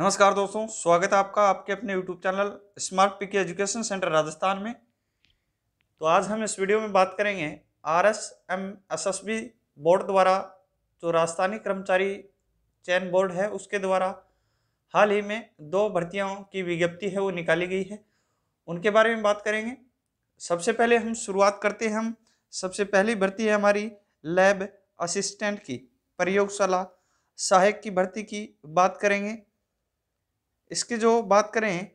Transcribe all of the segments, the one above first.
नमस्कार दोस्तों स्वागत है आपका आपके अपने YouTube channel smart P education centre Rajasthan में तो आज हम इस वीडियो में बात करेंगे R S M S S B board द्वारा जो राजस्थानी कर्मचारी चयन बोर्ड है उसके द्वारा हाल ही में दो भर्तियों की विज्ञप्ति है वो निकाली गई है उनके बारे में बात करेंगे सबसे पहले हम शुरुआत करते हैं हम सबसे पहली भर्ती है हमारी लैब असिस्टेंट की प्रयोगशाला सहायक की भर्ती की बात करेंगे इसकी जो बात करें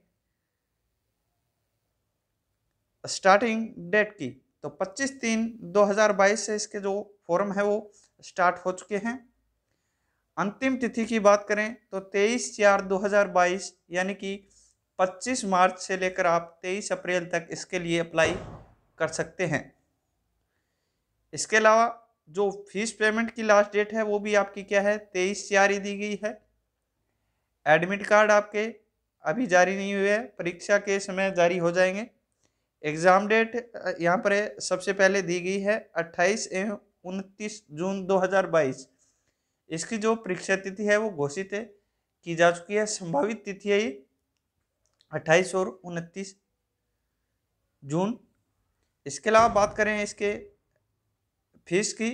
स्टार्टिंग डेट की तो 25 तीन 2022 से इसके जो फॉर्म है वो स्टार्ट हो चुके हैं अंतिम तिथि की बात करें तो 23 चार 2022 यानी कि 25 मार्च से लेकर आप 23 अप्रैल तक इसके लिए अप्लाई कर सकते हैं इसके अलावा जो फीस पेमेंट की लास्ट डेट है वो भी आपकी क्या है तेईस चार ही दी गई है एडमिट कार्ड आपके अभी जारी नहीं हुए हैं परीक्षा के समय जारी हो जाएंगे एग्ज़ाम डेट यहाँ पर सबसे पहले दी गई है 28 एवं 29 जून 2022 इसकी जो परीक्षा तिथि है वो घोषित की जा चुकी है संभावित तिथि है ये अट्ठाईस और 29 जून इसके अलावा बात करें इसके फीस की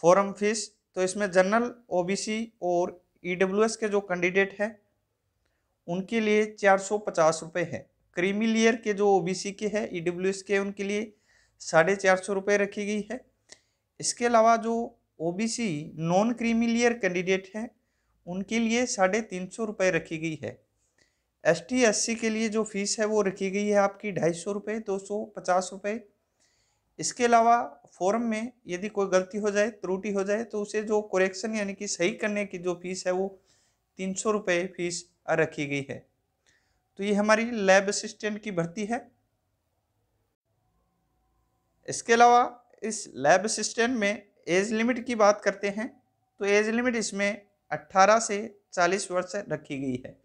फॉरम फीस तो इसमें जनरल ओबीसी और ईडब्ल्यूएस e के जो कैंडिडेट हैं उनके लिए चार सौ पचास रुपये है क्रीमी लेयर के जो ओबीसी के हैं ईडब्ल्यूएस e के उनके लिए साढ़े चार सौ रुपये रखी गई है इसके अलावा जो OBC non creamy layer candidate हैं उनके लिए साढ़े तीन सौ रुपये रखी गई है एस टी एस सी के लिए जो फीस है वो रखी गई है आपकी ढाई सौ रुपये दो सौ पचास रुपये इसके अलावा फॉर्म में यदि कोई गलती हो जाए त्रुटि हो जाए तो उसे जो कोरेक्शन यानी कि सही करने की जो फीस है वो तीन सौ रुपये फीस रखी गई है तो ये हमारी लैब असिस्टेंट की भर्ती है इसके अलावा इस लैब असिस्टेंट में एज लिमिट की बात करते हैं तो एज लिमिट इसमें 18 से 40 वर्ष रखी गई है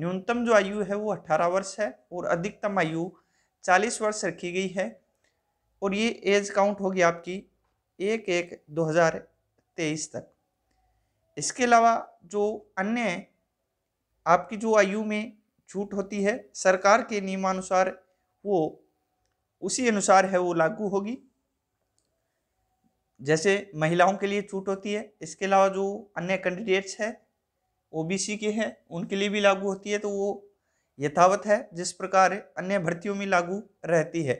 न्यूनतम जो आयु है वो 18 वर्ष है और अधिकतम आयु 40 वर्ष रखी गई है और ये एज काउंट होगी आपकी एक एक दो हज़ार तेईस तक इसके अलावा जो अन्य आपकी जो आयु में छूट होती है सरकार के नियमानुसार वो उसी अनुसार है वो लागू होगी जैसे महिलाओं के लिए छूट होती है इसके अलावा जो अन्य कैंडिडेट्स हैं ओबीसी के हैं उनके लिए भी लागू होती है तो वो यथावत है जिस प्रकार अन्य भर्तियों में लागू रहती है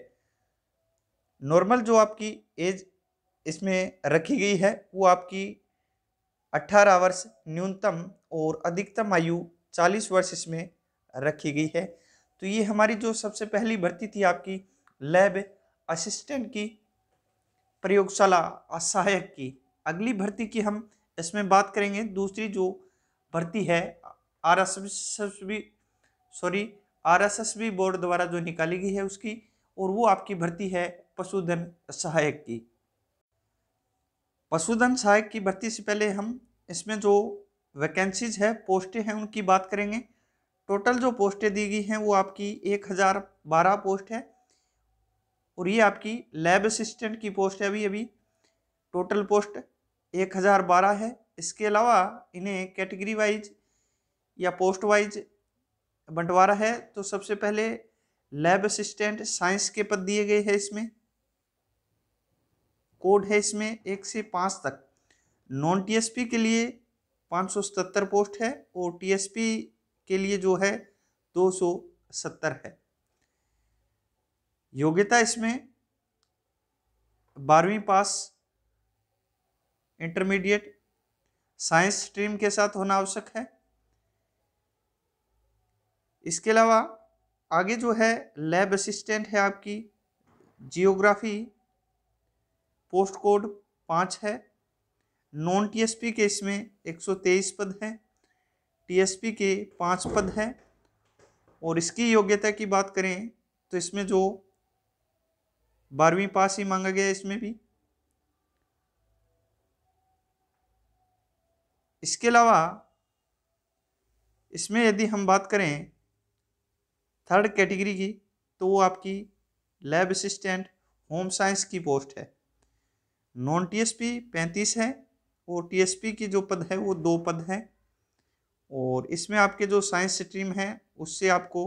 नॉर्मल जो आपकी एज इसमें रखी गई है वो आपकी 18 वर्ष न्यूनतम और अधिकतम आयु 40 वर्ष इसमें रखी गई है तो ये हमारी जो सबसे पहली भर्ती थी आपकी लैब असिस्टेंट की प्रयोगशाला सहायक की अगली भर्ती की हम इसमें बात करेंगे दूसरी जो भर्ती है R S sorry R S S B board द्वारा जो निकाली गई है उसकी और वो आपकी भर्ती है पशुधन सहायक की पशुधन सहायक की भर्ती से पहले हम इसमें जो वैकेंसीज है पोस्टें हैं उनकी बात करेंगे टोटल जो पोस्टें दी गई हैं वो आपकी एक हज़ार बारह पोस्ट है और ये आपकी लैब असिस्टेंट की पोस्ट है अभी अभी टोटल पोस्ट एक हज़ार बारह है इसके अलावा इन्हें कैटेगरी वाइज या पोस्ट वाइज बंटवारा है तो सबसे पहले लैब असिस्टेंट साइंस के पद दिए गए हैं इसमें कोड है इसमें एक से पाँच तक नॉन टीएसपी के लिए पाँच सौ सतहत्तर पोस्ट है और टीएसपी के लिए जो है दो सौ सत्तर है योग्यता इसमें बारहवीं पास इंटरमीडिएट साइंस स्ट्रीम के साथ होना आवश्यक है इसके अलावा आगे जो है लैब असिस्टेंट है आपकी जियोग्राफी पोस्ट कोड पाँच है नॉन टीएसपी के इसमें एक सौ तेईस पद हैं टीएसपी के पाँच पद हैं और इसकी योग्यता की बात करें तो इसमें जो बारहवीं पास ही मांगा गया इसमें भी इसके अलावा इसमें यदि हम बात करें थर्ड कैटेगरी की तो वो आपकी लैब असिस्टेंट होम साइंस की पोस्ट है नॉन टीएसपी पैंतीस है और टीएसपी की जो पद है वो दो पद हैं और इसमें आपके जो साइंस स्ट्रीम है उससे आपको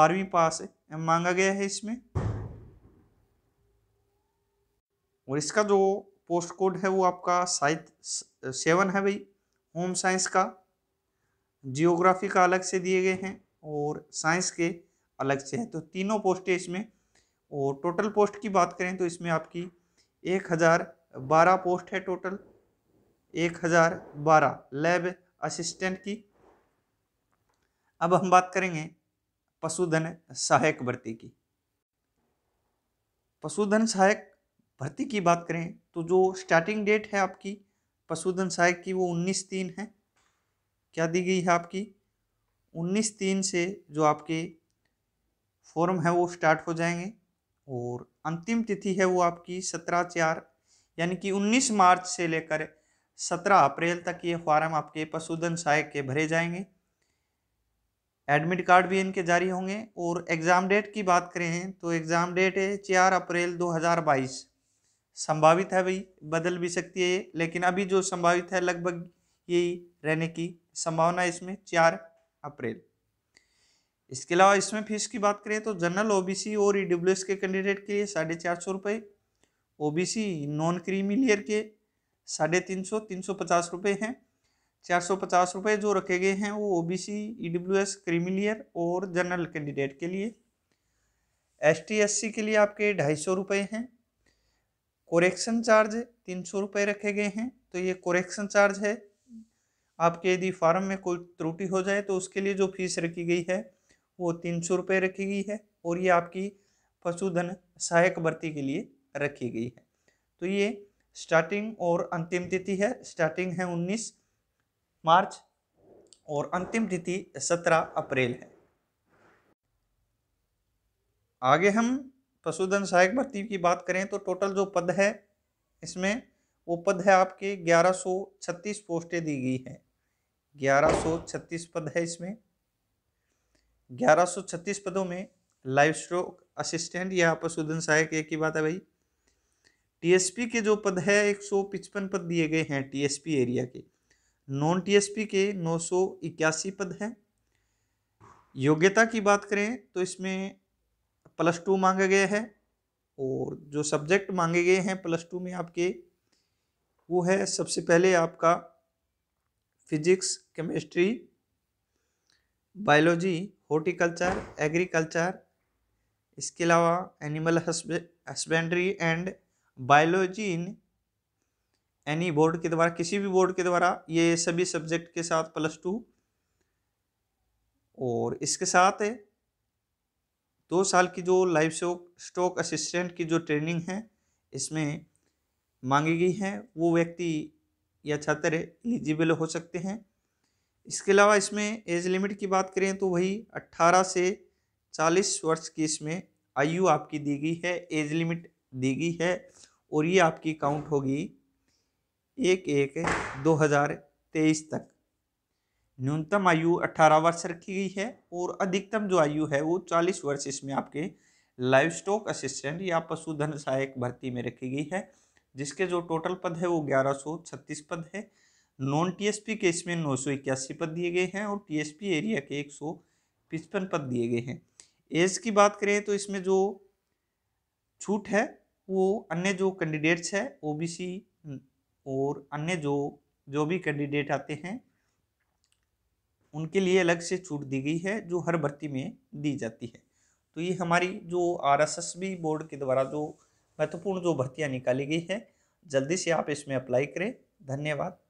बारहवीं पास मांगा गया है इसमें और इसका जो पोस्ट कोड है वो आपका साइथ सेवन है भाई होम साइंस का जियोग्राफी का अलग से दिए गए हैं और साइंस के अलग से हैं तो तीनों पोस्टें इसमें और टोटल पोस्ट की बात करें तो इसमें आपकी एक हज़ार बारह पोस्ट है टोटल एक हज़ार बारह लैब असिस्टेंट की अब हम बात करेंगे पशुधन सहायक भर्ती की पशुधन सहायक भर्ती की बात करें तो जो स्टार्टिंग डेट है आपकी पशुधन सहायक की वो उन्नीस तीन है क्या दी गई है आपकी उन्नीस तीन से जो आपके फॉर्म है वो स्टार्ट हो जाएंगे और अंतिम तिथि है वो आपकी सत्रह चार यानी कि उन्नीस मार्च से लेकर सत्रह अप्रैल तक ये फॉर्म आपके पशुधन सहायक के भरे जाएंगे एडमिट कार्ड भी इनके जारी होंगे और एग्ज़ाम डेट की बात करें तो एग्ज़ाम डेट है चार अप्रैल 2022 संभावित है भाई बदल भी सकती है लेकिन अभी जो संभावित है लगभग यही रहने की संभावना इसमें चार अप्रैल इसके अलावा इसमें फीस की बात करें तो जनरल ओबीसी और ईडब्ल्यूएस e के कैंडिडेट के लिए साढ़े चार सौ रुपये ओ नॉन क्रीमिलियर के साढ़े तीन सौ तीन सौ पचास रुपये हैं चार सौ पचास रुपये जो रखे गए हैं वो ओबीसी ईडब्ल्यूएस क्रीमिलियर और जनरल कैंडिडेट के लिए एस टी एस सी के लिए आपके ढाई सौ रुपये हैं कोरेक्शन चार्ज तीन सौ रुपये रखे गए हैं तो ये कोरेक्शन चार्ज है आपके यदि फार्म में कोई त्रुटि हो जाए तो उसके लिए जो फीस रखी गई है वो तीन सौ रुपये रखी गई है और ये आपकी पशुधन सहायक भर्ती के लिए रखी गई है तो ये स्टार्टिंग और अंतिम तिथि है स्टार्टिंग है उन्नीस मार्च और अंतिम तिथि सत्रह अप्रैल है आगे हम पशुधन सहायक भर्ती की बात करें तो टोटल जो पद है इसमें वो पद है आपके 1136 पोस्टें दी गई हैं 1136 पद है इसमें 1136 पदों में लाइव स्ट्रोक असिस्टेंट या पशुधन सहायक एक ही बात है भाई टीएसपी के जो पद है एक सौ पिचपन पद दिए गए हैं टीएसपी एरिया के नॉन टीएसपी के नौ सौ इक्यासी पद हैं योग्यता की बात करें तो इसमें प्लस टू मांगा गया है और जो सब्जेक्ट मांगे गए हैं प्लस टू में आपके वो है सबसे पहले आपका physics chemistry biology horticulture agriculture इसके अलावा animal husbandry and biology in any board के द्वारा किसी भी बोर्ड के द्वारा ये सभी सब्जेक्ट के साथ प्लस टू और इसके साथ दो साल की जो लाइफ स्टॉक असिस्टेंट की जो ट्रेनिंग है इसमें मांगी गई हैं वो व्यक्ति या छात्र एलिजिबल हो सकते हैं इसके अलावा इसमें एज लिमिट की बात करें तो वही 18 से 40 वर्ष की इसमें आयु आपकी दी गई है एज लिमिट दी गई है और ये आपकी काउंट होगी एक एक दो हज़ार तेईस तक न्यूनतम आयु अट्ठारह वर्ष रखी गई है और अधिकतम जो आयु है वो चालीस वर्ष इसमें आपके लाइव स्टॉक असिस्टेंट या पशुधन सहायक भर्ती में रखी गई है जिसके जो टोटल पद है वो ग्यारह सौ छत्तीस पद है नॉन टीएसपी के इसमें नौ सौ इक्यासी पद दिए गए हैं और टीएसपी एरिया के एक सौ पिचपन पद दिए गए हैं एज की बात करें तो इसमें जो छूट है वो अन्य जो कैंडिडेट्स है ओबीसी और अन्य जो जो भी कैंडिडेट आते हैं उनके लिए अलग से छूट दी गई है जो हर भर्ती में दी जाती है तो ये हमारी जो एस बी बोर्ड के द्वारा जो महत्वपूर्ण जो भर्तियाँ निकाली गई हैं जल्दी से आप इसमें अप्लाई करें धन्यवाद